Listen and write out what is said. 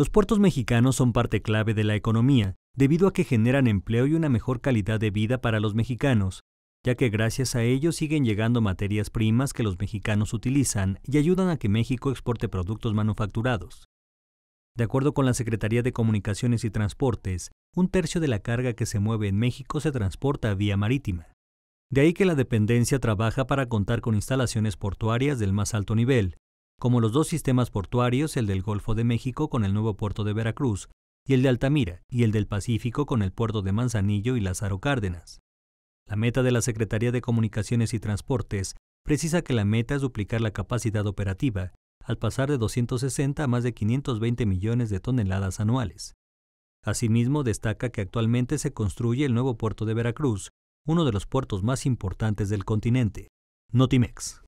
Los puertos mexicanos son parte clave de la economía, debido a que generan empleo y una mejor calidad de vida para los mexicanos, ya que gracias a ellos siguen llegando materias primas que los mexicanos utilizan y ayudan a que México exporte productos manufacturados. De acuerdo con la Secretaría de Comunicaciones y Transportes, un tercio de la carga que se mueve en México se transporta vía marítima. De ahí que la dependencia trabaja para contar con instalaciones portuarias del más alto nivel, como los dos sistemas portuarios, el del Golfo de México con el nuevo puerto de Veracruz, y el de Altamira, y el del Pacífico con el puerto de Manzanillo y Lázaro Cárdenas. La meta de la Secretaría de Comunicaciones y Transportes precisa que la meta es duplicar la capacidad operativa, al pasar de 260 a más de 520 millones de toneladas anuales. Asimismo, destaca que actualmente se construye el nuevo puerto de Veracruz, uno de los puertos más importantes del continente. Notimex.